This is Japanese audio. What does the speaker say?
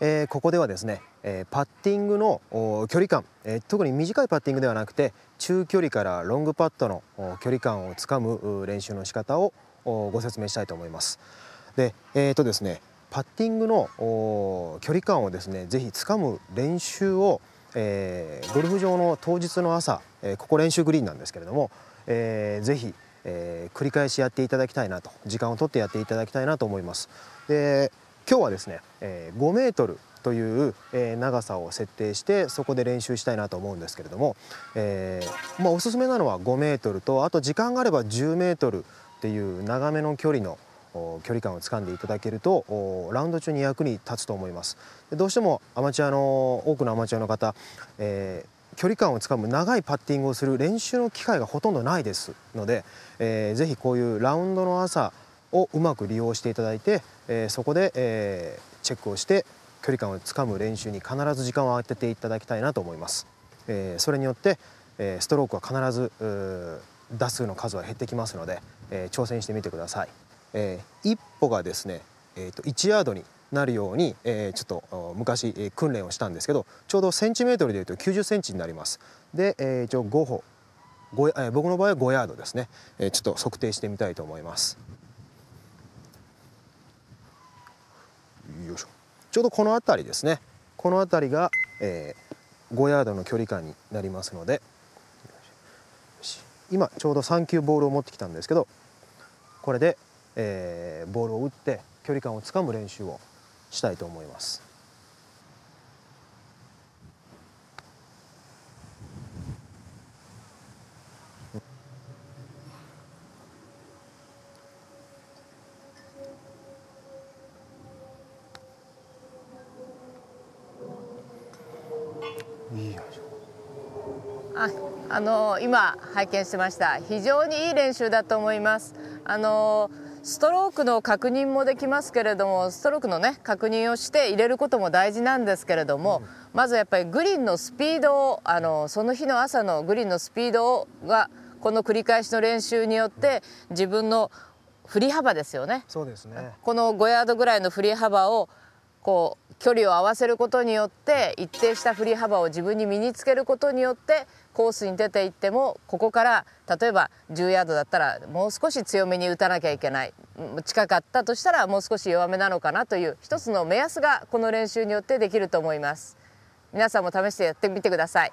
えー、ここではですね、えー、パッティングの距離感、えー、特に短いパッティングではなくて中距離からロングパットの距離感をつかむ練習の仕方をご説明したいと思います。で、えーとですね、パッティングの距離感をですね、ぜひつかむ練習を、えー、ゴルフ場の当日の朝、えー、ここ練習グリーンなんですけれども、えー、ぜひ、えー、繰り返しやっていただきたいなと時間をとってやっていただきたいなと思います。で今日はですね、えー、5メートルという、えー、長さを設定してそこで練習したいなと思うんですけれども、えー、まあ、おすすめなのは5メートルとあと時間があれば10メートルっていう長めの距離の距離感をつかんでいただけるとラウンド中に役に立つと思いますどうしてもアマチュアの多くのアマチュアの方、え距離感をつかむ長いパッティングをする練習の機会がほとんどないですので、えー、ぜひこういうラウンドの朝をうまく利用していただいて、えそこで、えチェックをして距離感をつかむ練習に必ず時間を当てていただきたいなと思います。えそれによって、えストロークは必ず打数の数は減ってきますので、え挑戦してみてください。えー、一歩がですね、えー、と1ヤードになるように、えちょっと昔、え訓練をしたんですけどちょうどセンチメートルでいうと90センチになります。で、えー、一応5歩5、え僕の場合は5ヤードですね、えちょっと測定してみたいと思います。ちょうどこの辺りですねこの辺りが、えー、5ヤードの距離感になりますので今ちょうど3球ボールを持ってきたんですけどこれで、えー、ボールを打って距離感をつかむ練習をしたいと思います。あの今拝見してました非常にいい練習だと思いますあのストロークの確認もできますけれどもストロークのね確認をして入れることも大事なんですけれども、うん、まずやっぱりグリーンのスピードをあのその日の朝のグリーンのスピードがこの繰り返しの練習によって自分の振り幅ですよねそうですねこの5ヤードぐらいの振り幅をこう距離を合わせることによって一定した振り幅を自分に身につけることによってコースに出ていってもここから例えば10ヤードだったらもう少し強めに打たなきゃいけない近かったとしたらもう少し弱めなのかなという一つの目安がこの練習によってできると思います皆さんも試してやってみてください